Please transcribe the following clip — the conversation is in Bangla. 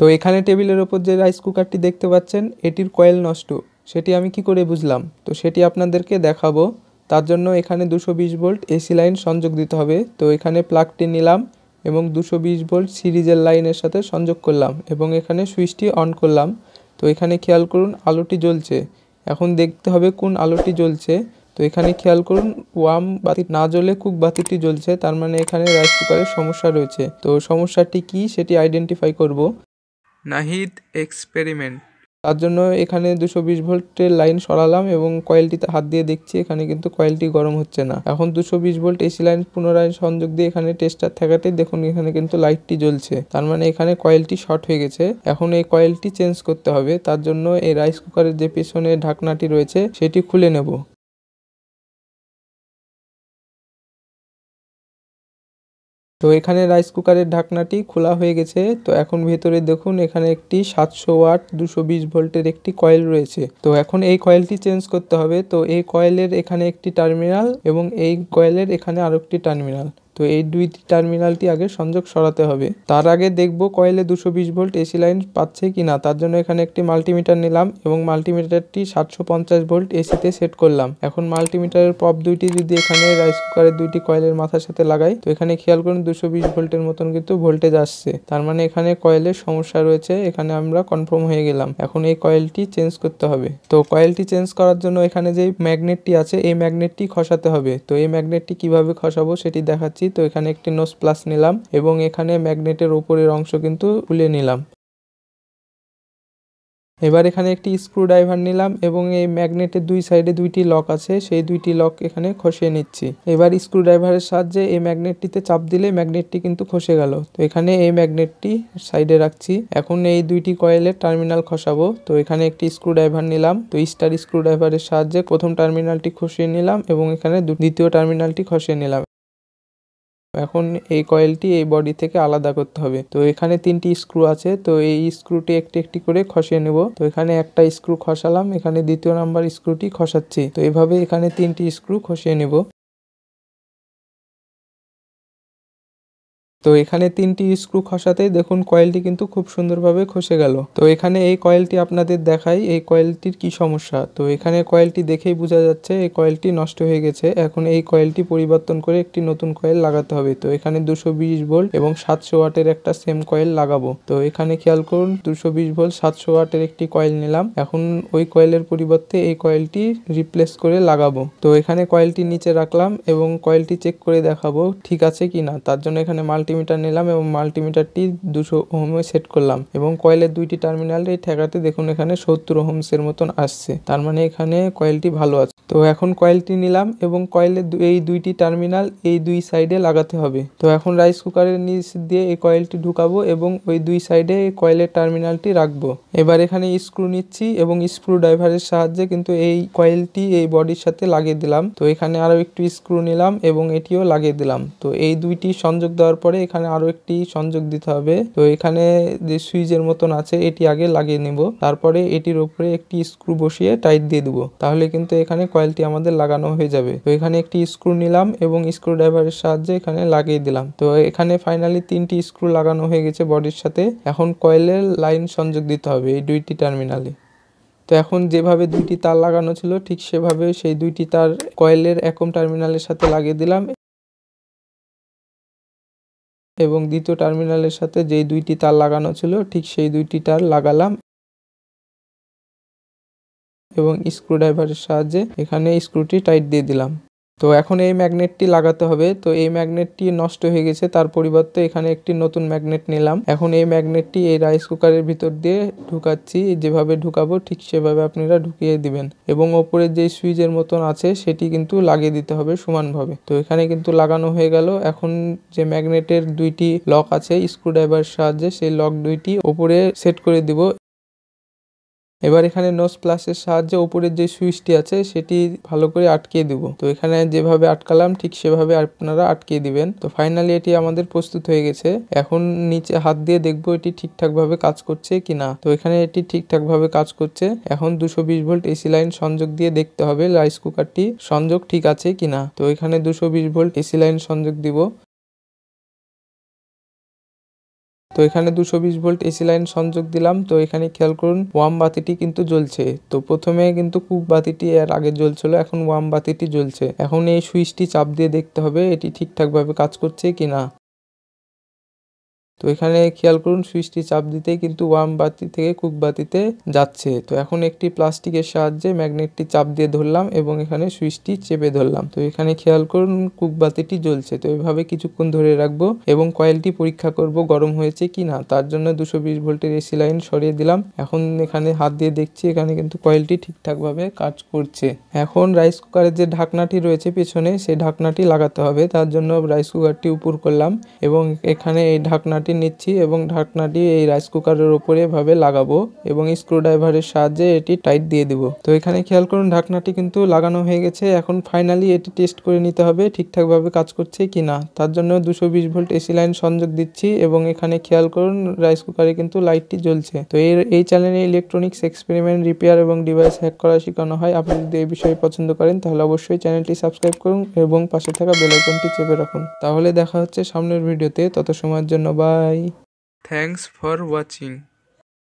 তো এখানে টেবিলের ওপর যে রাইস কুকারটি দেখতে পাচ্ছেন এটির কয়েল নষ্ট সেটি আমি কি করে বুঝলাম তো সেটি আপনাদেরকে দেখাবো তার জন্য এখানে দুশো বিশ ভোল্ট এসি লাইন সংযোগ দিতে হবে তো এখানে প্লাগটি নিলাম এবং দুশো বিশ ভোল্ট সিরিজের লাইনের সাথে সংযোগ করলাম এবং এখানে সুইচটি অন করলাম তো এখানে খেয়াল করুন আলোটি জ্বলছে এখন দেখতে হবে কোন আলোটি জ্বলছে তো এখানে খেয়াল করুন ওয়াম বাতি না জ্বলে কুক বাতিটি জ্বলছে তার মানে এখানে রাইস কুকারের সমস্যা রয়েছে তো সমস্যাটি কি সেটি আইডেন্টিফাই করব নাহিদ এক্সপেরিমেন্ট তার জন্য এখানে দুশো বিশ ভোল্টের লাইন সরালাম এবং কয়েলটিতে হাত দিয়ে দেখছি এখানে কিন্তু কয়েলটি গরম হচ্ছে না এখন দুশো বিশ ভোল্ট এসি লাইন পুনরায় সংযোগ দিয়ে এখানে টেস্টার থাকাতে দেখুন এখানে কিন্তু লাইটটি জ্বলছে তার মানে এখানে কয়েলটি শর্ট হয়ে গেছে এখন এই কয়েলটি চেঞ্জ করতে হবে তার জন্য এই রাইস কুকারের যে পেছনে ঢাকনাটি রয়েছে সেটি খুলে নেব তো এখানে রাইস কুকারের ঢাকনাটি খোলা হয়ে গেছে তো এখন ভেতরে দেখুন এখানে একটি সাতশো ওয়াট দুশো বিশ ভোল্টের একটি কয়েল রয়েছে তো এখন এই কয়েলটি চেঞ্জ করতে হবে তো এই কয়েলের এখানে একটি টার্মিনাল এবং এই কয়েলের এখানে আরো একটি টার্মিনাল তো এই দুই টার্মিনালটি আগে সংযোগ সরাতে হবে তার আগে দেখব কয়েলে দুশো বিশ ভোল্ট এসি লাইন পাচ্ছে কিনা তার জন্য এখানে একটি মাল্টিমিটার নিলাম এবং মাল্টিমিটারটি সাতশো পঞ্চাশ ভোল্ট এসিতে সেট করলাম এখন মাল্টিমিটারের পপ দুইটি যদি এখানে রাইস কুকারের দুইটি কয়েলের মাথার সাথে লাগাই তো এখানে খেয়াল করুন দুশো বিশ ভোল্টের মতন কিন্তু ভোল্টেজ আসছে তার মানে এখানে কয়েলের সমস্যা রয়েছে এখানে আমরা কনফার্ম হয়ে গেলাম এখন এই কয়েলটি চেঞ্জ করতে হবে তো কয়েলটি চেঞ্জ করার জন্য এখানে যে ম্যাগনেটটি আছে এই ম্যাগনেটটি খসাতে হবে তো এই ম্যাগনেটটি কিভাবে খসাবো সেটি দেখাচ্ছি তো এখানে একটি নোস প্লাস নিলাম এবং এখানে ম্যাগনেটের উপরের অংশ কিন্তু খুলে নিলাম এবার এখানে একটি স্ক্রুড্রাইভার নিলাম এবং এই ম্যাগনেটের দুই সাইডে দুইটি লক আছে সেই দুইটি লক এখানে খসিয়ে নিচ্ছি এবার স্ক্রুড্রাইভারের সাহায্যে এই ম্যাগনেটটিতে চাপ দিলে ম্যাগনেটটি কিন্তু খসে গেল তো এখানে এই ম্যাগনেটটি সাইডে রাখছি এখন এই দুইটি কয়েলের টার্মিনাল খসাবো তো এখানে একটি স্ক্রুড্রাইভার নিলাম তো স্টার স্ক্রুড্রাইভারের সাহায্যে প্রথম টার্মিনালটি খসিয়ে নিলাম এবং এখানে দ্বিতীয় টার্মিনালটি খসিয়ে নিলাম এখন এই কয়েলটি এই বডি থেকে আলাদা করতে হবে তো এখানে তিনটি স্ক্রু আছে তো এই স্ক্রুটি একটি একটি করে খসিয়ে নেব তো এখানে একটা স্ক্রু খসালাম এখানে দ্বিতীয় নাম্বার স্ক্রুটি খসাচ্ছি তো এভাবে এখানে তিনটি স্ক্রু খসিয়ে নেব তো এখানে তিনটি স্ক্রু খসাতেই দেখুন কয়েলটি কিন্তু খুব সুন্দরভাবে খসে গেল তো এখানে এই কয়েলটি আপনাদের দেখাই এই কয়েলটির কি সমস্যা তো এখানে কয়েলটি দেখেই বোঝা যাচ্ছে এই কয়েলটি নষ্ট হয়ে গেছে এখন এই কয়েলটি পরিবর্তন করে একটি নতুন কয়েল লাগাতে হবে তো এখানে দুশো বিশ ভোল্ট এবং সাতশো ওয়াটের একটা সেম কয়েল লাগাবো তো এখানে খেয়াল করুন দুশো বিশ ভোল্ট সাতশো ওয়াটের একটি কয়েল নিলাম এখন ওই কয়েলের পরিবর্তে এই কয়েলটি রিপ্লেস করে লাগাবো তো এখানে কয়েলটি নিচে রাখলাম এবং কয়েলটি চেক করে দেখাবো ঠিক আছে কি না তার জন্য এখানে মাল্টি মাল্টিমিটার নিলাম এবং মাল্টিমিটারটি দুশো ওহমে সেট করলাম এবং কয়েলের দুইটি টার্মিনাল এই ঠেকাতে দেখুন এখানে সত্তর ওহমসের মতন আসছে তার মানে এখানে কয়েলটি ভালো আছে তো এখন কয়েলটি নিলাম এবং কয়েলের এই দুইটি টার্মিনাল এই দুই সাইডে লাগাতে হবে তো এখন রাইস কুকারের নিচ দিয়ে এই কয়েলটি ঢুকাবো এবং ওই দুই সাইডে এই কয়েলের টার্মিনালটি রাখবো এবার এখানে স্ক্রু নিচ্ছি এবং স্ক্রু ড্রাইভারের সাহায্যে কিন্তু এই কয়েলটি এই বডির সাথে লাগিয়ে দিলাম তো এখানে আরও একটি স্ক্রু নিলাম এবং এটিও লাগিয়ে দিলাম তো এই দুইটি সংযোগ দেওয়ার পরে এখানে আরও একটি সংযোগ দিতে হবে তো এখানে যে সুইচের মতন আছে এটি আগে লাগিয়ে নেব তারপরে এটির ওপরে একটি স্ক্রু বসিয়ে টাইট দিয়ে দেবো তাহলে কিন্তু এখানে কয়েলটি আমাদের লাগানো হয়ে যাবে তো এখানে একটি স্ক্রু নিলাম এবং স্ক্রু ড্রাইভারের সাহায্যে এখানে লাগিয়ে দিলাম তো এখানে ফাইনালি তিনটি স্ক্রু লাগানো হয়ে গেছে বডির সাথে এখন কয়েলের লাইন সংযোগ দিতে হবে এই দুইটি টার্মিনালে তো এখন যেভাবে দুইটি তার লাগানো ছিল ঠিক সেভাবে সেই দুইটি তার কয়েলের একম টার্মিনালের সাথে লাগিয়ে দিলাম এবং দ্বিতীয় টার্মিনালের সাথে যেই দুইটি তার লাগানো ছিল ঠিক সেই দুইটি তার লাগালাম এবং স্ক্রুড্রাইভারের সাহায্যে এখানে স্ক্রুটি টাইট দিয়ে দিলাম তো এখন এই ম্যাগনেটটি লাগাতে হবে তো এই ম্যাগনেটটি নষ্ট হয়ে গেছে তার পরিবর্তে এখানে একটি নতুন ম্যাগনেট নিলাম এখন এই ম্যাগনেটটি এই রাইস কুকারের ভিতর দিয়ে ঢুকাচ্ছি যেভাবে ঢুকাবো ঠিক সেভাবে আপনারা ঢুকিয়ে দিবেন এবং ওপরের যে সুইচের মতন আছে সেটি কিন্তু লাগিয়ে দিতে হবে সমানভাবে তো এখানে কিন্তু লাগানো হয়ে গেল এখন যে ম্যাগনেটের দুইটি লক আছে স্ক্রুড্রাইভার সাহায্যে সেই লক দুইটি ওপরে সেট করে দিব এবার এখানে নোস প্লাসের সাহায্যে ওপরের যে সুইচটি আছে সেটি ভালো করে আটকে দিব তো এখানে যেভাবে আটকালাম ঠিক সেভাবে আপনারা আটকে দিবেন তো ফাইনালি এটি আমাদের প্রস্তুত হয়ে গেছে এখন নিচে হাত দিয়ে দেখবো এটি ঠিকঠাকভাবে কাজ করছে কিনা তো এখানে এটি ঠিকঠাকভাবে কাজ করছে এখন দুশো বিশ ভোল্ট এসি লাইন সংযোগ দিয়ে দেখতে হবে রাইস কুকারটি সংযোগ ঠিক আছে কিনা তো এখানে দুশো বিশ ভোল্ট এসি লাইন সংযোগ দিব তো এখানে দুশো বিশ ভোল্ট এসি লাইন সংযোগ দিলাম তো এখানে খেয়াল করুন ওয়াম বাতিটি কিন্তু জ্বলছে তো প্রথমে কিন্তু কুক বাতিটি এর আগে জ্বলছিল এখন ওয়াম বাতিটি জ্বলছে এখন এই সুইচটি চাপ দিয়ে দেখতে হবে এটি ঠিকঠাকভাবে কাজ করছে কিনা তো এখানে খেয়াল করুন সুইচটি চাপ দিতেই কিন্তু ওয়ার্ম বাতি থেকে কুক বাতিতে যাচ্ছে তো এখন একটি প্লাস্টিকের সাহায্যে ম্যাগনেটটি চাপ দিয়ে ধরলাম এবং এখানে সুইচটি চেপে ধরলাম তো এখানে খেয়াল করুন কুক বাতিটি জ্বলছে তো এভাবে কিছুক্ষণ ধরে রাখবো এবং কয়েলটি পরীক্ষা করব গরম হয়েছে কি না তার জন্য দুশো বিশ ভোল্টের এসি লাইন সরিয়ে দিলাম এখন এখানে হাত দিয়ে দেখছি এখানে কিন্তু কয়েলটি ঠিকঠাকভাবে কাজ করছে এখন রাইস কুকারের যে ঢাকনাটি রয়েছে পেছনে সেই ঢাকনাটি লাগাতে হবে তার জন্য রাইস কুকারটি উপর করলাম এবং এখানে এই ঢাকনাটি ঢাকনাটি নিচ্ছি এবং ঢাকনাটি এই রাইস কুকারের উপরে এভাবে লাগাবো এবং স্ক্রুড্রাইভারের সাহায্যে এটি টাইট দিয়ে দিব তো এখানে খেয়াল করুন ঢাকনাটি কিন্তু লাগানো হয়ে গেছে এখন ফাইনালি এটি টেস্ট করে নিতে হবে ঠিকঠাকভাবে কাজ করছে কি না তার জন্য দুশো বিশ ভোল্ট এসি লাইন সংযোগ দিচ্ছি এবং এখানে খেয়াল করুন রাইস কুকারে কিন্তু লাইটটি জ্বলছে তো এর এই চ্যানেলে ইলেকট্রনিক্স এক্সপেরিমেন্ট রিপেয়ার এবং ডিভাইস হ্যাক করা শেখানো হয় আপনি যদি এই বিষয়ে পছন্দ করেন তাহলে অবশ্যই চ্যানেলটি সাবস্ক্রাইব করুন এবং পাশে থাকা বেলাইকনটি চেপে রাখুন তাহলে দেখা হচ্ছে সামনের ভিডিওতে তত সময়ের জন্য বা Bye. Thanks for watching.